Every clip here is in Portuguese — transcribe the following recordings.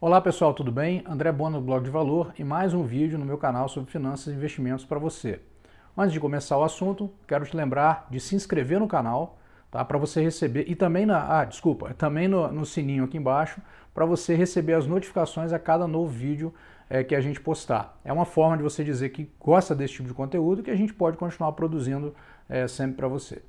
Olá pessoal, tudo bem? André Bono do Blog de Valor e mais um vídeo no meu canal sobre finanças e investimentos para você. Antes de começar o assunto, quero te lembrar de se inscrever no canal, tá? Para você receber e também na, ah, desculpa, também no, no sininho aqui embaixo para você receber as notificações a cada novo vídeo é, que a gente postar. É uma forma de você dizer que gosta desse tipo de conteúdo que a gente pode continuar produzindo é, sempre para você.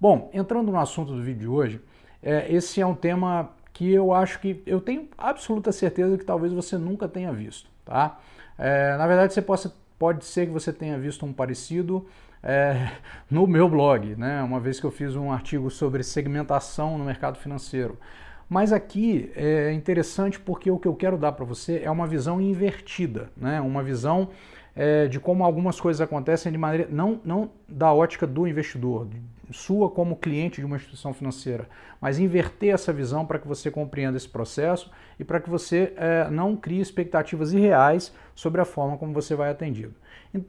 Bom, entrando no assunto do vídeo de hoje, é, esse é um tema que eu acho que eu tenho absoluta certeza que talvez você nunca tenha visto, tá? É, na verdade, você possa, pode ser que você tenha visto um parecido é, no meu blog, né? Uma vez que eu fiz um artigo sobre segmentação no mercado financeiro. Mas aqui é interessante porque o que eu quero dar para você é uma visão invertida, né? Uma visão é, de como algumas coisas acontecem de maneira não não da ótica do investidor, sua como cliente de uma instituição financeira, mas inverter essa visão para que você compreenda esse processo e para que você é, não crie expectativas irreais sobre a forma como você vai atendido,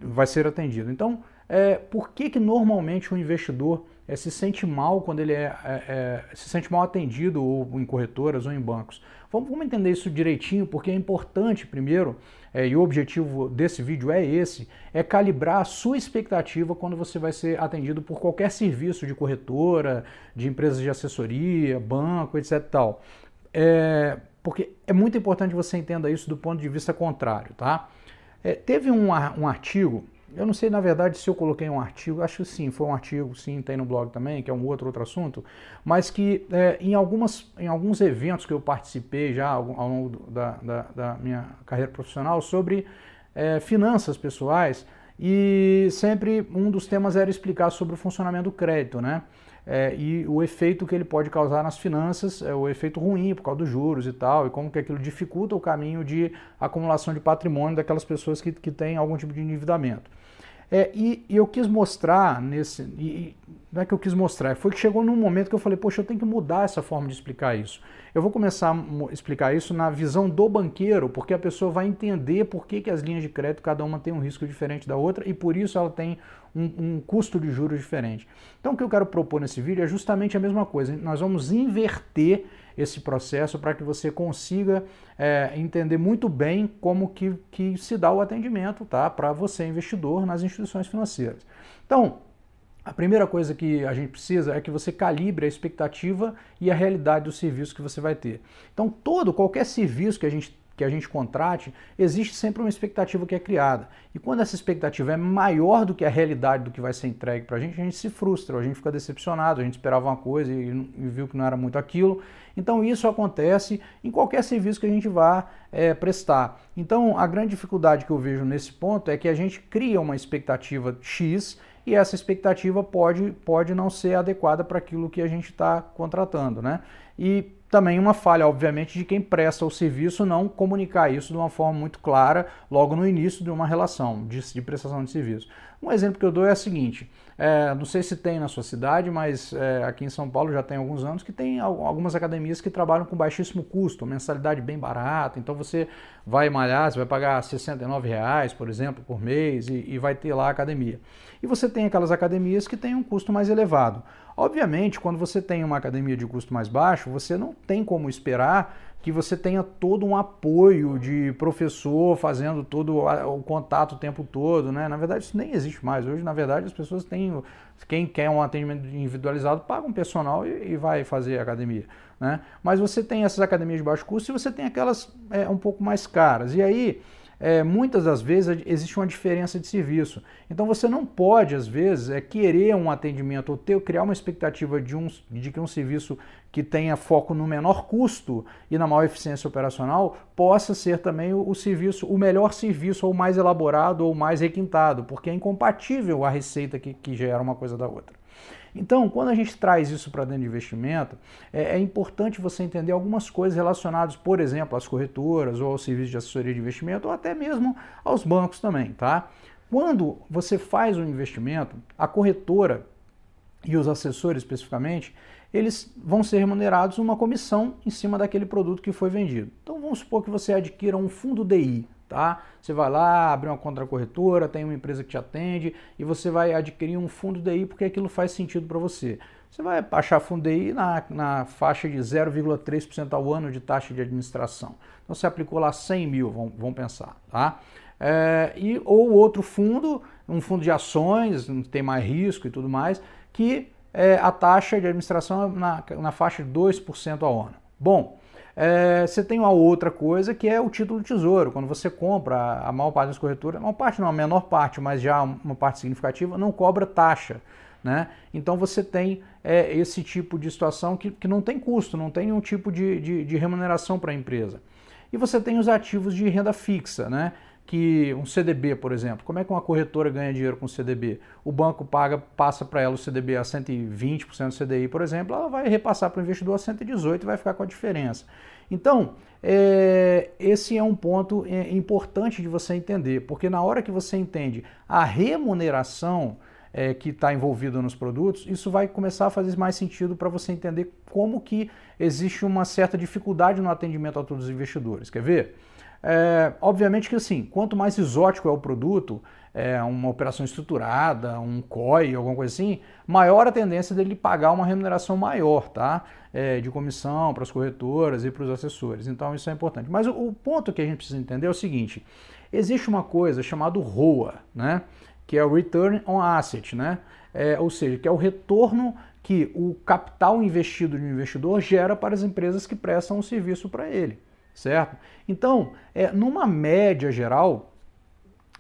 vai ser atendido. Então, é, por que que normalmente o um investidor é, se sente mal quando ele é, é, é, se sente mal atendido ou em corretoras ou em bancos. Vamos, vamos entender isso direitinho, porque é importante primeiro, é, e o objetivo desse vídeo é esse, é calibrar a sua expectativa quando você vai ser atendido por qualquer serviço de corretora, de empresas de assessoria, banco, etc. Tal. É, porque é muito importante você entenda isso do ponto de vista contrário, tá? teve um, um artigo eu não sei, na verdade, se eu coloquei um artigo, acho que sim, foi um artigo, sim, tem no blog também, que é um outro, outro assunto, mas que é, em, algumas, em alguns eventos que eu participei já ao, ao longo da, da, da, minha carreira profissional sobre é, finanças pessoais, e sempre um dos temas era explicar sobre o funcionamento do crédito, né? É, e o efeito que ele pode causar nas finanças, é, o efeito ruim por causa dos juros e tal, e como que aquilo dificulta o caminho de acumulação de patrimônio daquelas pessoas que, que têm algum tipo de endividamento. É, e, e, eu quis mostrar nesse. E, não é que eu quis mostrar, foi que chegou num momento que eu falei, poxa, eu tenho que mudar essa forma de explicar isso. Eu vou começar a explicar isso na visão do banqueiro, porque a pessoa vai entender por que, que as linhas de crédito, cada uma tem um risco diferente da outra e por isso ela tem um, um custo de juros diferente. Então o que eu quero propor nesse vídeo é justamente a mesma coisa. Nós vamos inverter esse processo para que você consiga é, entender muito bem como que, que se dá o atendimento tá? para você, investidor, nas instituições financeiras. Então, a primeira coisa que a gente precisa é que você calibre a expectativa e a realidade do serviço que você vai ter. Então, todo, qualquer serviço que a gente que a gente contrate, existe sempre uma expectativa que é criada. E quando essa expectativa é maior do que a realidade do que vai ser entregue para a gente, a gente se frustra, a gente fica decepcionado, a gente esperava uma coisa e, e viu que não era muito aquilo. Então isso acontece em qualquer serviço que a gente vá é, prestar. Então a grande dificuldade que eu vejo nesse ponto é que a gente cria uma expectativa X e essa expectativa pode, pode não ser adequada para aquilo que a gente está contratando, né? e também uma falha, obviamente, de quem presta o serviço não comunicar isso de uma forma muito clara logo no início de uma relação de, de prestação de serviço. Um exemplo que eu dou é o seguinte: é, não sei se tem na sua cidade, mas é, aqui em São Paulo já tem alguns anos que tem algumas academias que trabalham com baixíssimo custo, mensalidade bem barata. Então você vai malhar, você vai pagar R$ reais, por exemplo, por mês e, e vai ter lá a academia. E você tem aquelas academias que têm um custo mais elevado. Obviamente, quando você tem uma academia de custo mais baixo, você não tem como esperar que você tenha todo um apoio de professor fazendo todo o contato o tempo todo, né? Na verdade, isso nem existe mais. Hoje, na verdade, as pessoas têm. Quem quer um atendimento individualizado paga um personal e, vai fazer academia. Né? Mas você tem essas academias de baixo custo e você tem aquelas é, um pouco mais caras. E aí é, muitas das vezes existe uma diferença de serviço. Então você não pode, às vezes, é, querer um atendimento ou ter, criar uma expectativa de, um, de que um serviço que tenha foco no menor custo e na maior eficiência operacional possa ser também o, o serviço, o melhor serviço, ou mais elaborado, ou mais requintado, porque é incompatível a receita que, que gera uma coisa da outra. Então, quando a gente traz isso para dentro de investimento, é, é, importante você entender algumas coisas relacionadas, por exemplo, às corretoras ou ao serviço de assessoria de investimento ou até mesmo aos bancos também, tá? Quando você faz um investimento, a corretora e os assessores especificamente, eles vão ser remunerados uma comissão em cima daquele produto que foi vendido. Então vamos supor que você adquira um fundo DI, Tá? Você vai lá, abre uma corretora, tem uma empresa que te atende e você vai adquirir um fundo DI porque aquilo faz sentido para você. Você vai achar fundo DI na, na faixa de 0,3% ao ano de taxa de administração. Então você aplicou lá 100 mil, vamos, vamos pensar. Tá? É, e, ou outro fundo, um fundo de ações, tem mais risco e tudo mais, que é, a taxa de administração é na, na faixa de 2% ao ano. Bom, é, você tem uma outra coisa que é o título do tesouro. Quando você compra a maior parte das corretoras, a maior parte não, a menor parte, mas já uma parte significativa, não cobra taxa. Né? Então você tem é, esse tipo de situação que, que não tem custo, não tem nenhum tipo de, de, de remuneração para a empresa. E você tem os ativos de renda fixa, né? que um CDB, por exemplo, como é que uma corretora ganha dinheiro com CDB? O banco paga, passa para ela o CDB a 120% do CDI, por exemplo, ela vai repassar para o investidor a 118 e vai ficar com a diferença. Então, é, esse é um ponto é, importante de você entender, porque na hora que você entende a remuneração é, que está envolvida nos produtos, isso vai começar a fazer mais sentido para você entender como que existe uma certa dificuldade no atendimento a todos os investidores. Quer ver? É, obviamente que assim, quanto mais exótico é o produto, é, uma operação estruturada, um COI, alguma coisa assim, maior a tendência dele pagar uma remuneração maior, tá? É, de comissão para as corretoras e para os assessores. Então isso é importante. Mas o, o ponto que a gente precisa entender é o seguinte: existe uma coisa chamada ROA, né? Que é o Return on Asset, né? É, ou seja, que é o retorno que o capital investido de um investidor gera para as empresas que prestam um serviço para ele certo? Então, é, numa média geral,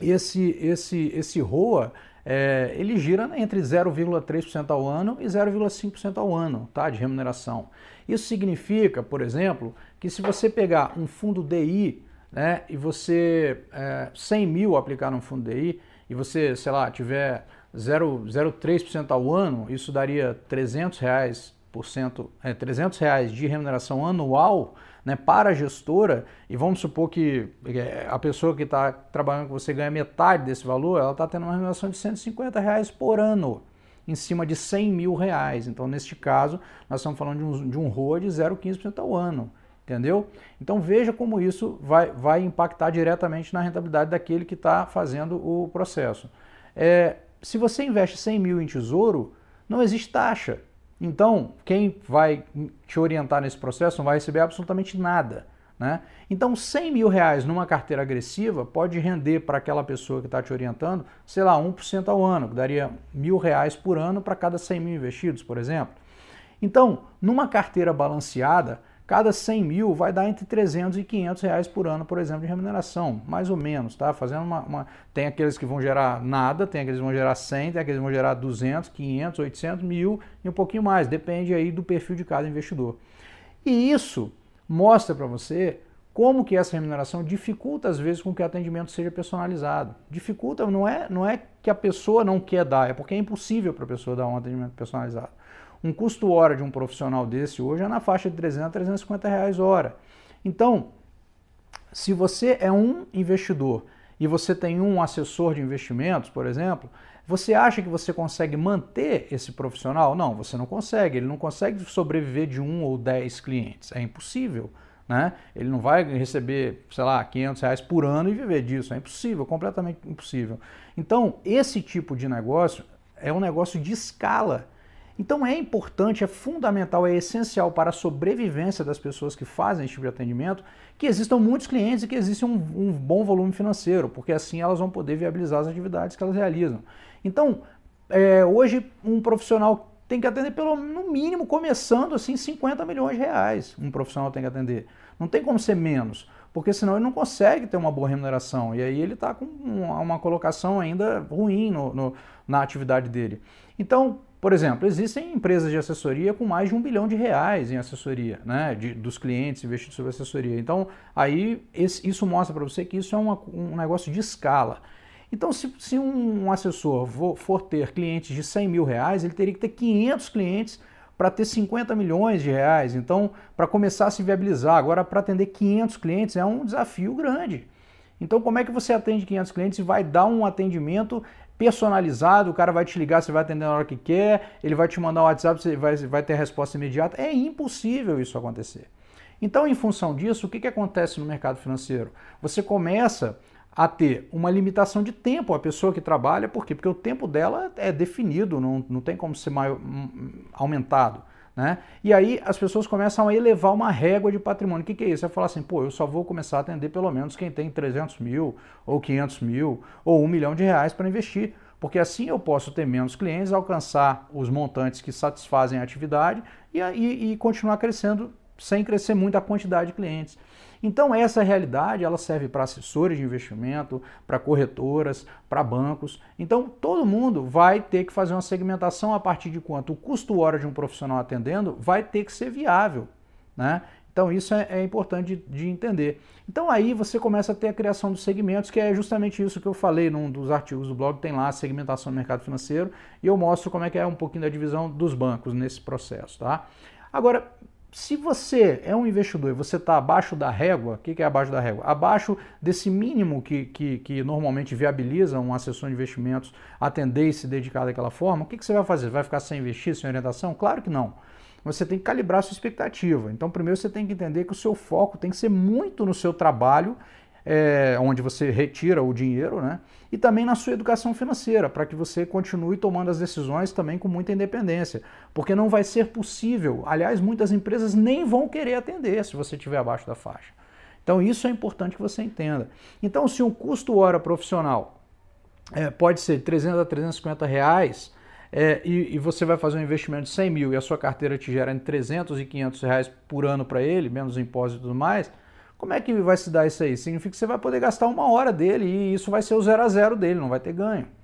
esse, esse, esse ROA é, ele gira entre 0,3% ao ano e 0,5% ao ano tá, de remuneração. Isso significa, por exemplo, que se você pegar um fundo DI né, e você é, 100 mil aplicar num fundo DI e você, sei lá, tiver 0,3% ao ano, isso daria 300 reais, por cento, é, 300 reais de remuneração anual né, para a gestora, e vamos supor que é, a pessoa que está trabalhando com você ganha metade desse valor, ela está tendo uma remuneração de 150 reais por ano em cima de 100 mil reais. Então, neste caso, nós estamos falando de um, de um ROA de 0,15% ao ano. Entendeu? Então veja como isso vai, vai impactar diretamente na rentabilidade daquele que está fazendo o processo. É, se você investe 100 mil em tesouro, não existe taxa. Então, quem vai te orientar nesse processo não vai receber absolutamente nada. Né? Então, 100 mil reais numa carteira agressiva pode render para aquela pessoa que está te orientando, sei lá, 1% ao ano, que daria mil reais por ano para cada 100 mil investidos, por exemplo. Então, numa carteira balanceada, Cada 100 mil vai dar entre 300 e 500 reais por ano, por exemplo, de remuneração, mais ou menos, tá? Fazendo uma, uma... Tem aqueles que vão gerar nada, tem aqueles que vão gerar 100, tem aqueles que vão gerar 200, 500, 800, mil e um pouquinho mais, depende aí do perfil de cada investidor. E isso mostra para você como que essa remuneração dificulta às vezes com que o atendimento seja personalizado. Dificulta não é, não é que a pessoa não quer dar, é porque é impossível para a pessoa dar um atendimento personalizado. Um custo hora de um profissional desse hoje é na faixa de 300 a 350 reais hora. Então, se você é um investidor e você tem um assessor de investimentos, por exemplo, você acha que você consegue manter esse profissional? Não, você não consegue. Ele não consegue sobreviver de um ou dez clientes. É impossível. Né? Ele não vai receber, sei lá, 500 reais por ano e viver disso. É impossível, completamente impossível. Então, esse tipo de negócio é um negócio de escala então é importante, é fundamental, é essencial para a sobrevivência das pessoas que fazem esse tipo de atendimento que existam muitos clientes e que exista um, um bom volume financeiro, porque assim elas vão poder viabilizar as atividades que elas realizam. Então, é, hoje um profissional tem que atender pelo no mínimo começando assim 50 milhões de reais um profissional tem que atender não tem como ser menos porque senão ele não consegue ter uma boa remuneração e aí ele está com uma, uma, colocação ainda ruim no, no, na atividade dele então por exemplo, existem empresas de assessoria com mais de um bilhão de reais em assessoria, né? De, dos clientes investidos sobre assessoria. Então, aí esse, isso mostra para você que isso é uma, um negócio de escala. Então, se, se um assessor for, ter clientes de 100 mil reais, ele teria que ter 500 clientes para ter 50 milhões de reais. Então, para começar a se viabilizar, agora para atender 500 clientes é um desafio grande. Então, como é que você atende 500 clientes e vai dar um atendimento personalizado, o cara vai te ligar, você vai atender na hora que quer, ele vai te mandar um WhatsApp, você vai, vai ter a resposta imediata. É impossível isso acontecer. Então, em função disso, o que, que acontece no mercado financeiro? Você começa a ter uma limitação de tempo a pessoa que trabalha, por quê? Porque o tempo dela é definido, não, não tem como ser maior, hum, aumentado. Né? E aí as pessoas começam a elevar uma régua de patrimônio. O que, que é isso? É falar assim, pô, eu só vou começar a atender pelo menos quem tem 300 mil, ou 500 mil, ou 1 milhão de reais para investir. Porque assim eu posso ter menos clientes, alcançar os montantes que satisfazem a atividade e, e, e continuar crescendo sem crescer muito a quantidade de clientes. Então essa realidade ela serve para assessores de investimento, para corretoras, para bancos. Então todo mundo vai ter que fazer uma segmentação a partir de quanto o custo hora de um profissional atendendo vai ter que ser viável, né? Então isso é, é importante de, de, entender. Então aí você começa a ter a criação dos segmentos, que é justamente isso que eu falei num dos artigos do blog, tem lá a segmentação do mercado financeiro, e eu mostro como é que é um pouquinho da divisão dos bancos nesse processo, tá? Agora, se você é um investidor e você está abaixo da régua, o que, que, é abaixo da régua? Abaixo desse mínimo que, que, que normalmente viabiliza um assessor de investimentos atender e se dedicar daquela forma, o que, que você vai fazer? Vai ficar sem investir, sem orientação? Claro que não. Você tem que calibrar a sua expectativa. Então, primeiro você tem que entender que o seu foco tem que ser muito no seu trabalho é, onde você retira o dinheiro, né? E também na sua educação financeira, para que você continue tomando as decisões também com muita independência. Porque não vai ser possível. Aliás, muitas empresas nem vão querer atender se você estiver abaixo da faixa. Então, isso é importante que você entenda. Então, se um custo hora profissional é, pode ser 300 a 350 reais, é, e, e, você vai fazer um investimento de 100 mil e a sua carteira te gera entre 300 e 500 reais por ano para ele, menos impostos e tudo mais, como é que vai se dar isso aí? Significa que você vai poder gastar uma hora dele e isso vai ser o zero a zero dele, não vai ter ganho.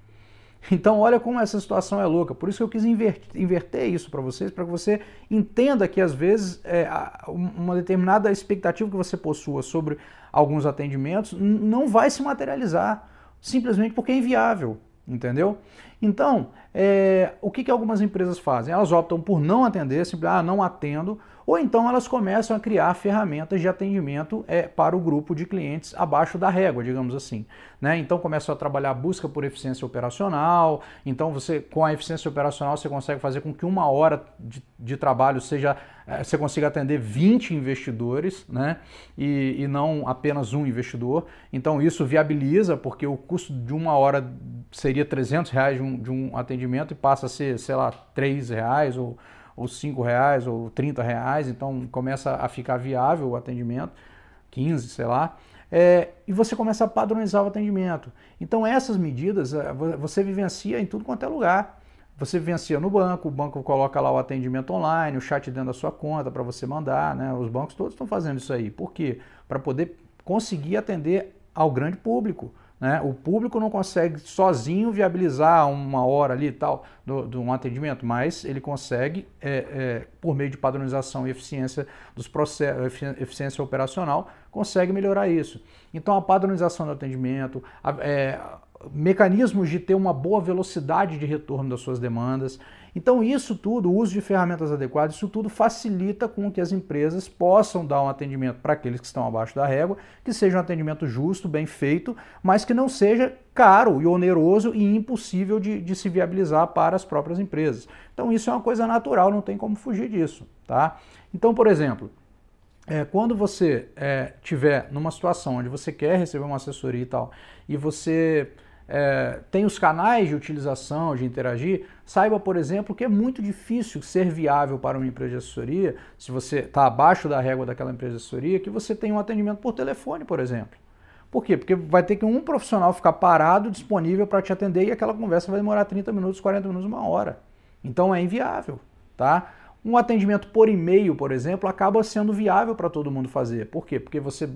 Então, olha como essa situação é louca. Por isso que eu quis inverter isso para vocês, para que você entenda que, às vezes, é, uma determinada expectativa que você possua sobre alguns atendimentos não vai se materializar, simplesmente porque é inviável, entendeu? Então, é, o que, que algumas empresas fazem? Elas optam por não atender, simplesmente, ah, não atendo, ou então elas começam a criar ferramentas de atendimento é, para o grupo de clientes abaixo da régua, digamos assim. Né? Então começam a trabalhar a busca por eficiência operacional, então você com a eficiência operacional você consegue fazer com que uma hora de, de trabalho seja é, você consiga atender 20 investidores né? E, e, não apenas um investidor. Então isso viabiliza, porque o custo de uma hora seria 300 reais de um, de um atendimento e passa a ser, sei lá, 3 reais ou ou cinco reais, ou trinta reais, então começa a ficar viável o atendimento, 15, sei lá. É, e você começa a padronizar o atendimento. Então essas medidas é, você vivencia em tudo quanto é lugar. Você vivencia no banco, o banco coloca lá o atendimento online, o chat dentro da sua conta para você mandar, né? Os bancos todos estão fazendo isso aí. Por quê? Para poder conseguir atender ao grande público. Né? O público não consegue sozinho viabilizar uma hora ali e tal de um atendimento, mas ele consegue, é, é, por meio de padronização e eficiência dos processos, eficiência operacional, consegue melhorar isso. Então a padronização do atendimento, a, é, mecanismos de ter uma boa velocidade de retorno das suas demandas. Então, isso tudo, o uso de ferramentas adequadas, isso tudo facilita com que as empresas possam dar um atendimento para aqueles que estão abaixo da régua, que seja um atendimento justo, bem feito, mas que não seja caro e oneroso e impossível de, de se viabilizar para as próprias empresas. Então, isso é uma coisa natural, não tem como fugir disso. Tá? Então, por exemplo, é, quando você é, tiver numa situação onde você quer receber uma assessoria e tal, e você é, tem os canais de utilização, de interagir, saiba, por exemplo, que é muito difícil ser viável para uma empresa de assessoria, se você está abaixo da régua daquela empresa de assessoria, que você tenha um atendimento por telefone, por exemplo. Por quê? Porque vai ter que um profissional ficar parado, disponível para te atender e aquela conversa vai demorar 30 minutos, 40 minutos, uma hora. Então é inviável, tá? Um atendimento por e-mail, por exemplo, acaba sendo viável para todo mundo fazer. Por quê? Porque você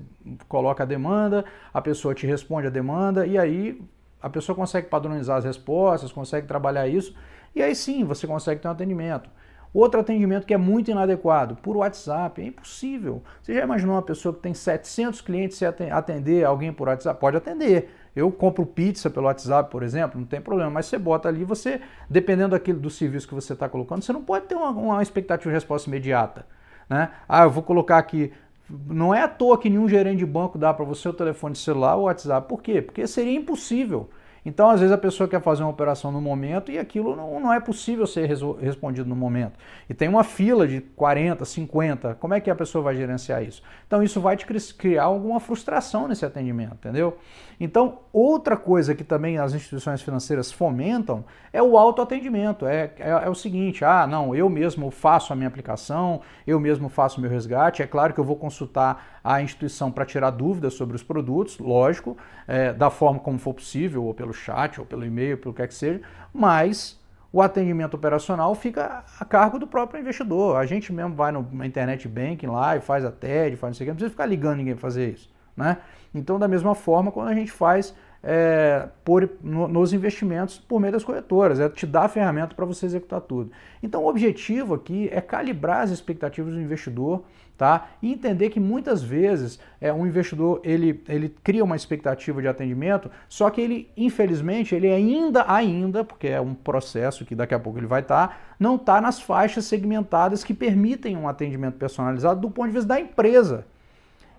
coloca a demanda, a pessoa te responde a demanda e aí a pessoa consegue padronizar as respostas, consegue trabalhar isso, e aí sim você consegue ter um atendimento. Outro atendimento que é muito inadequado, por WhatsApp, é impossível. Você já imaginou uma pessoa que tem 700 clientes se atender alguém por WhatsApp? Pode atender. Eu compro pizza pelo WhatsApp, por exemplo, não tem problema, mas você bota ali, você, dependendo daquilo, do serviço que você está colocando, você não pode ter uma, uma expectativa de resposta imediata. Né? Ah, eu vou colocar aqui não é à toa que nenhum gerente de banco dá para você o telefone celular ou o WhatsApp. Por quê? Porque seria impossível então, às vezes, a pessoa quer fazer uma operação no momento e aquilo não, não é possível ser respondido no momento. E tem uma fila de 40, 50. Como é que a pessoa vai gerenciar isso? Então, isso vai te criar alguma frustração nesse atendimento, entendeu? Então, outra coisa que também as instituições financeiras fomentam é o autoatendimento. É, é, é o seguinte: ah, não, eu mesmo faço a minha aplicação, eu mesmo faço meu resgate. É claro que eu vou consultar à instituição para tirar dúvidas sobre os produtos, lógico, é, da forma como for possível, ou pelo chat, ou pelo e-mail, pelo que é que seja, mas o atendimento operacional fica a cargo do próprio investidor. A gente mesmo vai no, na internet banking lá e faz a TED, faz não sei o que, não precisa ficar ligando ninguém para fazer isso. Né? Então, da mesma forma, quando a gente faz é, por, no, nos investimentos por meio das corretoras, é te dar a ferramenta para você executar tudo. Então o objetivo aqui é calibrar as expectativas do investidor tá? e entender que muitas vezes é, um investidor ele, ele cria uma expectativa de atendimento, só que ele, infelizmente, ele ainda, ainda, porque é um processo que daqui a pouco ele vai estar, tá, não está nas faixas segmentadas que permitem um atendimento personalizado do ponto de vista da empresa.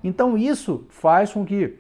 Então isso faz com que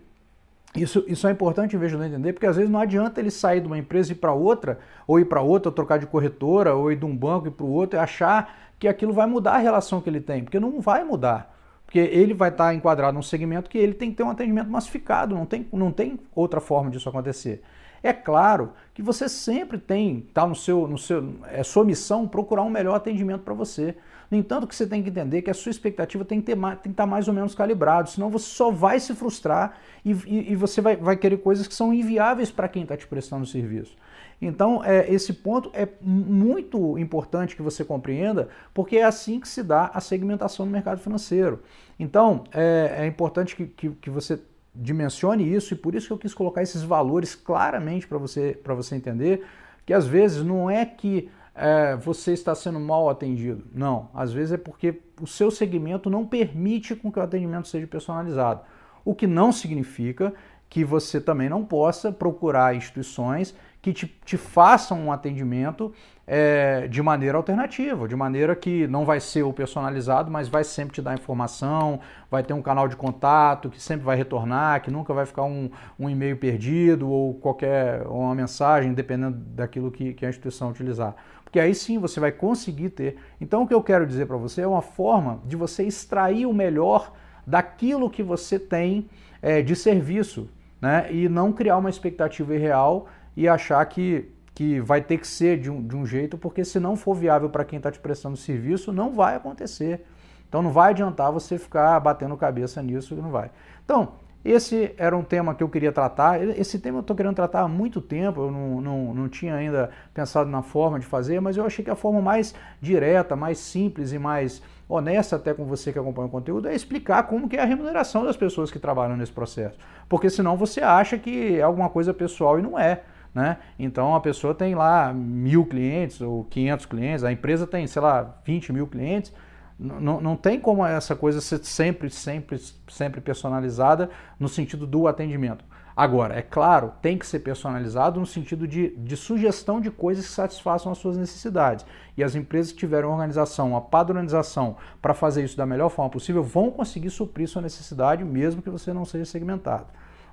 isso, isso é importante o não entender, porque às vezes não adianta ele sair de uma empresa e ir para outra, ou ir para outra, trocar de corretora, ou ir de um banco e para o outro, e achar que aquilo vai mudar a relação que ele tem, porque não vai mudar. Porque ele vai estar tá enquadrado num segmento que ele tem que ter um atendimento massificado, não tem, não tem outra forma disso acontecer. É claro que você sempre tem, tá no seu, no seu, é sua missão procurar um melhor atendimento para você. No entanto, que você tem que entender é que a sua expectativa tem que, ter, tem que estar tá mais ou menos calibrado, senão você só vai se frustrar e, e, e você vai, vai querer coisas que são inviáveis para quem está te prestando serviço. Então, é, esse ponto é muito importante que você compreenda, porque é assim que se dá a segmentação do mercado financeiro. Então, é, é importante que, que, que, você dimensione isso e por isso que eu quis colocar esses valores claramente para você, você entender que às vezes não é que é, você está sendo mal atendido. Não, às vezes é porque o seu segmento não permite com que o atendimento seja personalizado. O que não significa que você também não possa procurar instituições que te, te façam um atendimento é, de maneira alternativa, de maneira que não vai ser o personalizado, mas vai sempre te dar informação, vai ter um canal de contato que sempre vai retornar, que nunca vai ficar um, um e-mail perdido ou qualquer uma mensagem, dependendo daquilo que, que a instituição utilizar. Porque aí sim você vai conseguir ter. Então o que eu quero dizer para você é uma forma de você extrair o melhor daquilo que você tem é, de serviço né? e não criar uma expectativa irreal e achar que, que vai ter que ser de um, de um jeito, porque se não for viável para quem está te prestando serviço, não vai acontecer. Então não vai adiantar você ficar batendo cabeça nisso, não vai. Então, esse era um tema que eu queria tratar. Esse tema eu estou querendo tratar há muito tempo, eu não, não, não tinha ainda pensado na forma de fazer, mas eu achei que a forma mais direta, mais simples e mais honesta até com você que acompanha o conteúdo é explicar como que é a remuneração das pessoas que trabalham nesse processo. Porque senão você acha que é alguma coisa pessoal e não é né? Então a pessoa tem lá mil clientes ou 500 clientes, a empresa tem, sei lá, 20 mil clientes. Não, tem como essa coisa ser sempre, sempre, sempre personalizada no sentido do atendimento. Agora, é claro, tem que ser personalizado no sentido de, de sugestão de coisas que satisfaçam as suas necessidades. E as empresas que tiveram organização, uma padronização para fazer isso da melhor forma possível, vão conseguir suprir sua necessidade, mesmo que você não seja segmentado.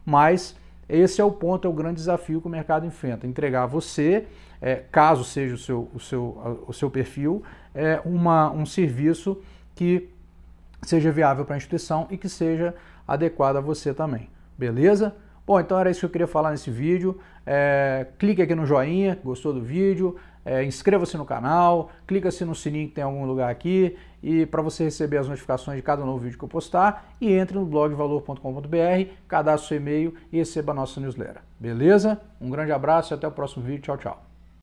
Mas esse é o ponto, é o grande desafio que o mercado enfrenta: entregar a você, é, caso seja o seu, o seu, o seu perfil, é, uma, um serviço que seja viável para a instituição e que seja adequado a você também. Beleza? Bom, então era isso que eu queria falar nesse vídeo. É, clique aqui no joinha, gostou do vídeo, é, inscreva-se no canal, clica-se no sininho que tem em algum lugar aqui e para você receber as notificações de cada novo vídeo que eu postar. E entre no blog valor.com.br, cadastre seu e-mail e receba a nossa newsletter. Beleza? Um grande abraço e até o próximo vídeo. Tchau, tchau.